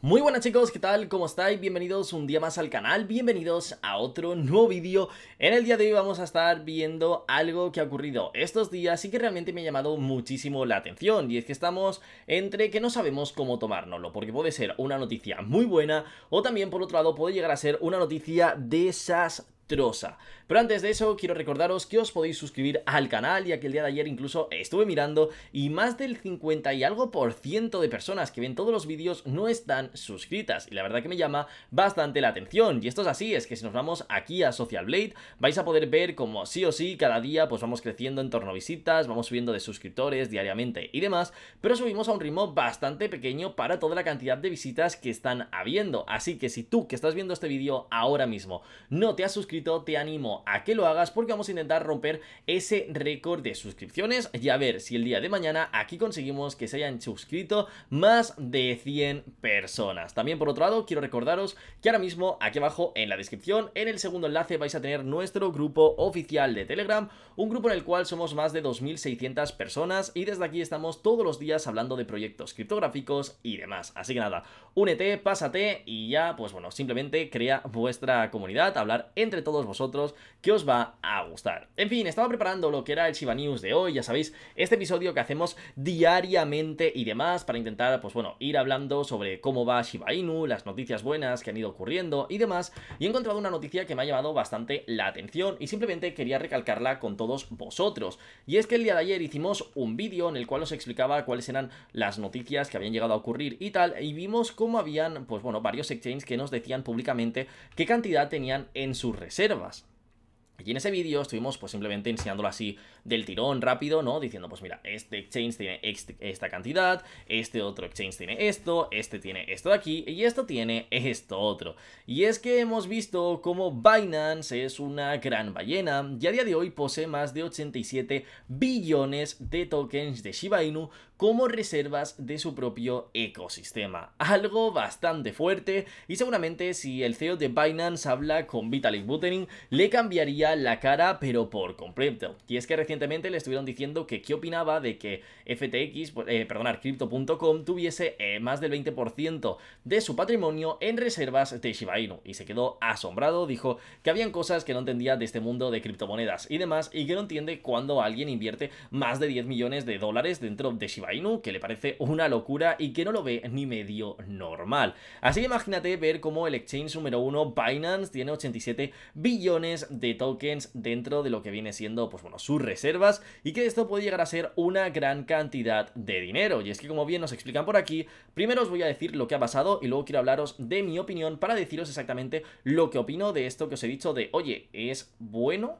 Muy buenas chicos, ¿qué tal? ¿Cómo estáis? Bienvenidos un día más al canal, bienvenidos a otro nuevo vídeo. En el día de hoy vamos a estar viendo algo que ha ocurrido estos días y que realmente me ha llamado muchísimo la atención. Y es que estamos entre que no sabemos cómo tomárnoslo, porque puede ser una noticia muy buena o también por otro lado puede llegar a ser una noticia desastrosa pero antes de eso, quiero recordaros que os podéis suscribir al canal, ya que el día de ayer incluso estuve mirando y más del 50 y algo por ciento de personas que ven todos los vídeos no están suscritas. Y la verdad que me llama bastante la atención. Y esto es así, es que si nos vamos aquí a Social Blade, vais a poder ver como sí o sí cada día pues vamos creciendo en torno a visitas, vamos subiendo de suscriptores diariamente y demás, pero subimos a un ritmo bastante pequeño para toda la cantidad de visitas que están habiendo. Así que si tú que estás viendo este vídeo ahora mismo no te has suscrito, te animo a que lo hagas porque vamos a intentar romper ese récord de suscripciones y a ver si el día de mañana aquí conseguimos que se hayan suscrito más de 100 personas. También por otro lado, quiero recordaros que ahora mismo aquí abajo en la descripción, en el segundo enlace vais a tener nuestro grupo oficial de Telegram, un grupo en el cual somos más de 2.600 personas y desde aquí estamos todos los días hablando de proyectos criptográficos y demás. Así que nada, únete, pásate y ya, pues bueno, simplemente crea vuestra comunidad, hablar entre todos todos vosotros que os va a gustar. En fin, estaba preparando lo que era el Shiba News de hoy, ya sabéis, este episodio que hacemos diariamente y demás para intentar, pues bueno, ir hablando sobre cómo va Shiba Inu, las noticias buenas que han ido ocurriendo y demás. Y he encontrado una noticia que me ha llamado bastante la atención y simplemente quería recalcarla con todos vosotros. Y es que el día de ayer hicimos un vídeo en el cual os explicaba cuáles eran las noticias que habían llegado a ocurrir y tal, y vimos cómo habían, pues bueno, varios exchanges que nos decían públicamente qué cantidad tenían en sus reservas reservas y en ese vídeo estuvimos pues simplemente enseñándolo así del tirón rápido, ¿no? Diciendo pues mira, este exchange tiene esta cantidad, este otro exchange tiene esto, este tiene esto de aquí y esto tiene esto otro. Y es que hemos visto cómo Binance es una gran ballena y a día de hoy posee más de 87 billones de tokens de Shiba Inu como reservas de su propio ecosistema. Algo bastante fuerte y seguramente si el CEO de Binance habla con Vitalik Buterin le cambiaría la cara, pero por completo. Y es que recientemente le estuvieron diciendo que qué opinaba de que FTX, eh, perdonar, Crypto.com tuviese eh, más del 20% de su patrimonio en reservas de Shiba Inu. Y se quedó asombrado, dijo que habían cosas que no entendía de este mundo de criptomonedas y demás, y que no entiende cuando alguien invierte más de 10 millones de dólares dentro de Shiba Inu, que le parece una locura y que no lo ve ni medio normal. Así que imagínate ver cómo el exchange número 1 Binance, tiene 87 billones de tokens dentro de lo que viene siendo, pues bueno, sus reservas y que esto puede llegar a ser una gran cantidad de dinero. Y es que como bien nos explican por aquí, primero os voy a decir lo que ha pasado y luego quiero hablaros de mi opinión para deciros exactamente lo que opino de esto que os he dicho de, oye, ¿es bueno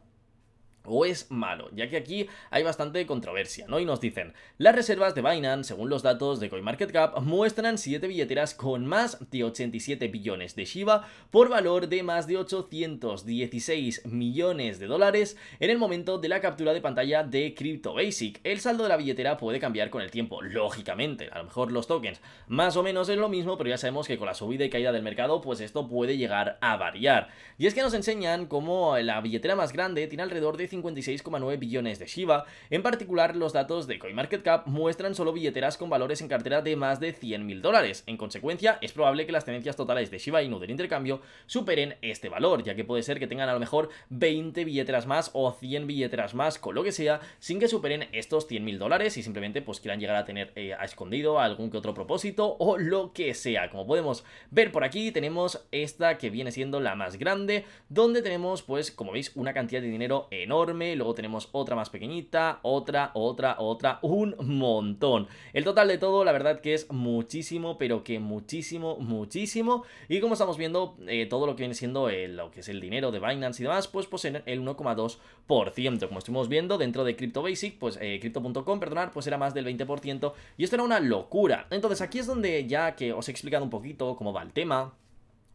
o es malo, ya que aquí hay bastante controversia, ¿no? Y nos dicen, las reservas de Binance, según los datos de CoinMarketCap, muestran 7 billeteras con más de 87 billones de Shiba por valor de más de 816 millones de dólares en el momento de la captura de pantalla de CryptoBasic. El saldo de la billetera puede cambiar con el tiempo, lógicamente, a lo mejor los tokens más o menos es lo mismo, pero ya sabemos que con la subida y caída del mercado, pues esto puede llegar a variar. Y es que nos enseñan cómo la billetera más grande tiene alrededor de 56,9 billones de Shiba. En particular, los datos de CoinMarketCap muestran solo billeteras con valores en cartera de más de 100.000 dólares. En consecuencia, es probable que las tenencias totales de Shiba Inu del intercambio superen este valor, ya que puede ser que tengan a lo mejor 20 billeteras más o 100 billeteras más, con lo que sea, sin que superen estos 100.000 dólares y simplemente pues quieran llegar a tener eh, a escondido algún que otro propósito o lo que sea. Como podemos ver por aquí, tenemos esta que viene siendo la más grande, donde tenemos pues, como veis, una cantidad de dinero enorme luego tenemos otra más pequeñita, otra, otra, otra, un montón. El total de todo, la verdad que es muchísimo, pero que muchísimo, muchísimo. Y como estamos viendo, eh, todo lo que viene siendo eh, lo que es el dinero de Binance y demás, pues poseen el 1,2%. Como estuvimos viendo, dentro de Crypto Basic, pues eh, Crypto.com, perdonar, pues era más del 20%. Y esto era una locura. Entonces aquí es donde ya que os he explicado un poquito cómo va el tema,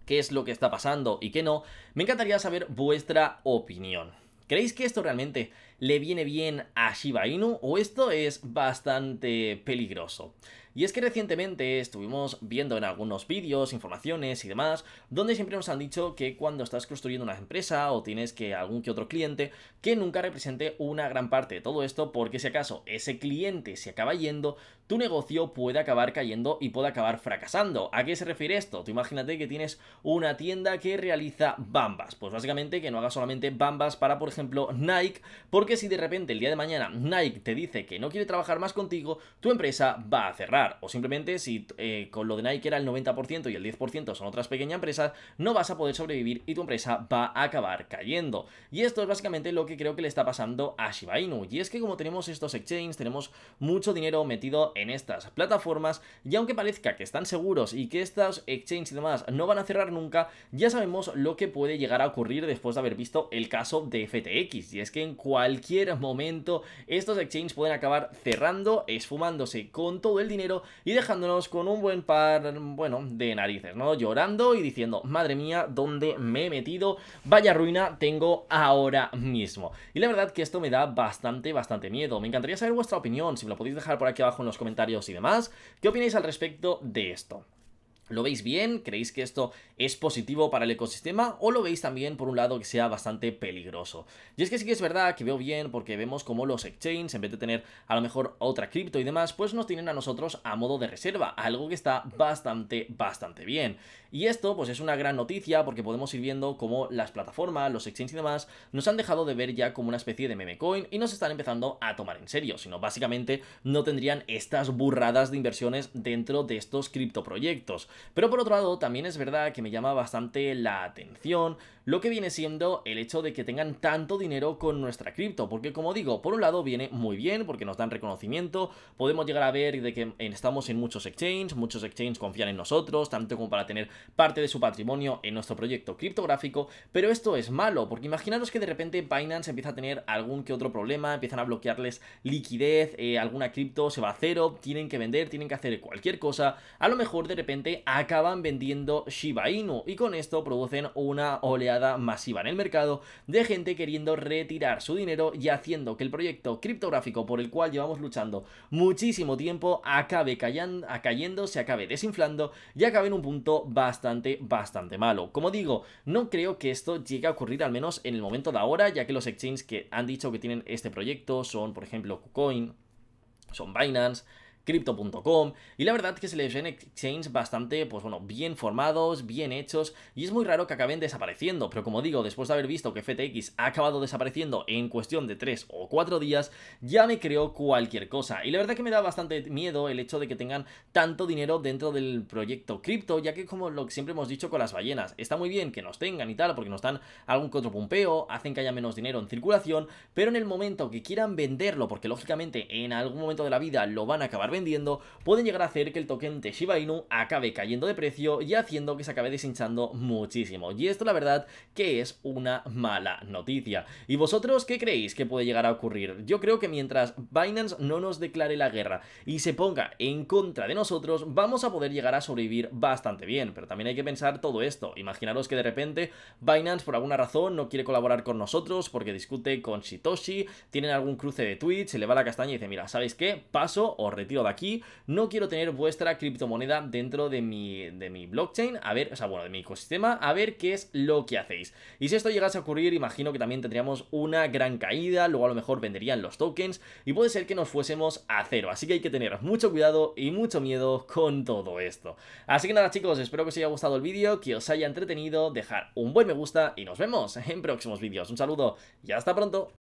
qué es lo que está pasando y qué no, me encantaría saber vuestra opinión. ¿Creéis que esto realmente le viene bien a Shiba Inu o esto es bastante peligroso. Y es que recientemente estuvimos viendo en algunos vídeos, informaciones y demás, donde siempre nos han dicho que cuando estás construyendo una empresa o tienes que algún que otro cliente, que nunca represente una gran parte de todo esto, porque si acaso ese cliente se acaba yendo, tu negocio puede acabar cayendo y puede acabar fracasando. ¿A qué se refiere esto? Tú imagínate que tienes una tienda que realiza bambas. Pues básicamente que no haga solamente bambas para, por ejemplo, Nike, porque si de repente el día de mañana Nike te dice que no quiere trabajar más contigo, tu empresa va a cerrar. O simplemente si eh, con lo de Nike era el 90% y el 10% son otras pequeñas empresas, no vas a poder sobrevivir y tu empresa va a acabar cayendo. Y esto es básicamente lo que creo que le está pasando a Shiba Inu. Y es que como tenemos estos exchanges, tenemos mucho dinero metido en estas plataformas y aunque parezca que están seguros y que estos exchanges y demás no van a cerrar nunca, ya sabemos lo que puede llegar a ocurrir después de haber visto el caso de FTX. Y es que en cual cualquier momento. Estos exchanges pueden acabar cerrando, esfumándose con todo el dinero y dejándonos con un buen par, bueno, de narices, ¿no? Llorando y diciendo, madre mía, ¿dónde me he metido? Vaya ruina tengo ahora mismo. Y la verdad que esto me da bastante, bastante miedo. Me encantaría saber vuestra opinión, si me lo podéis dejar por aquí abajo en los comentarios y demás. ¿Qué opináis al respecto de esto? ¿Lo veis bien? ¿Creéis que esto es positivo para el ecosistema? ¿O lo veis también por un lado que sea bastante peligroso? Y es que sí que es verdad que veo bien porque vemos como los exchanges, en vez de tener a lo mejor otra cripto y demás, pues nos tienen a nosotros a modo de reserva, algo que está bastante, bastante bien. Y esto pues es una gran noticia porque podemos ir viendo cómo las plataformas, los exchanges y demás nos han dejado de ver ya como una especie de meme coin y nos están empezando a tomar en serio, sino básicamente no tendrían estas burradas de inversiones dentro de estos criptoproyectos. Pero por otro lado, también es verdad que me llama bastante la atención lo que viene siendo el hecho de que tengan tanto dinero con nuestra cripto, porque como digo, por un lado viene muy bien porque nos dan reconocimiento, podemos llegar a ver de que estamos en muchos exchanges, muchos exchanges confían en nosotros, tanto como para tener parte de su patrimonio en nuestro proyecto criptográfico, pero esto es malo, porque imaginaros que de repente Binance empieza a tener algún que otro problema, empiezan a bloquearles liquidez, eh, alguna cripto se va a cero, tienen que vender, tienen que hacer cualquier cosa, a lo mejor de repente acaban vendiendo Shiba Inu y con esto producen una oleada masiva en el mercado de gente queriendo retirar su dinero y haciendo que el proyecto criptográfico por el cual llevamos luchando muchísimo tiempo acabe cayendo, se acabe desinflando y acabe en un punto bastante, bastante malo. Como digo, no creo que esto llegue a ocurrir al menos en el momento de ahora, ya que los exchanges que han dicho que tienen este proyecto son, por ejemplo, KuCoin, son Binance, Crypto.com y la verdad que se les ven exchanges bastante, pues bueno, bien formados, bien hechos y es muy raro que acaben desapareciendo, pero como digo, después de haber visto que FTX ha acabado desapareciendo en cuestión de 3 o 4 días, ya me creo cualquier cosa y la verdad que me da bastante miedo el hecho de que tengan tanto dinero dentro del proyecto cripto, ya que como lo que siempre hemos dicho con las ballenas, está muy bien que nos tengan y tal, porque nos dan algún que hacen que haya menos dinero en circulación, pero en el momento que quieran venderlo, porque lógicamente en algún momento de la vida lo van a acabar vendiendo pueden llegar a hacer que el token de Shiba Inu acabe cayendo de precio y haciendo que se acabe deshinchando muchísimo. Y esto la verdad que es una mala noticia. ¿Y vosotros qué creéis que puede llegar a ocurrir? Yo creo que mientras Binance no nos declare la guerra y se ponga en contra de nosotros, vamos a poder llegar a sobrevivir bastante bien. Pero también hay que pensar todo esto. Imaginaros que de repente Binance por alguna razón no quiere colaborar con nosotros porque discute con Shitoshi, tienen algún cruce de Twitch, se le va la castaña y dice, mira, ¿sabéis qué? Paso o retiro de aquí, no quiero tener vuestra criptomoneda dentro de mi, de mi blockchain, a ver, o sea, bueno, de mi ecosistema, a ver qué es lo que hacéis. Y si esto llegase a ocurrir, imagino que también tendríamos una gran caída, luego a lo mejor venderían los tokens y puede ser que nos fuésemos a cero, así que hay que tener mucho cuidado y mucho miedo con todo esto. Así que nada chicos, espero que os haya gustado el vídeo, que os haya entretenido, dejar un buen me gusta y nos vemos en próximos vídeos. Un saludo y hasta pronto.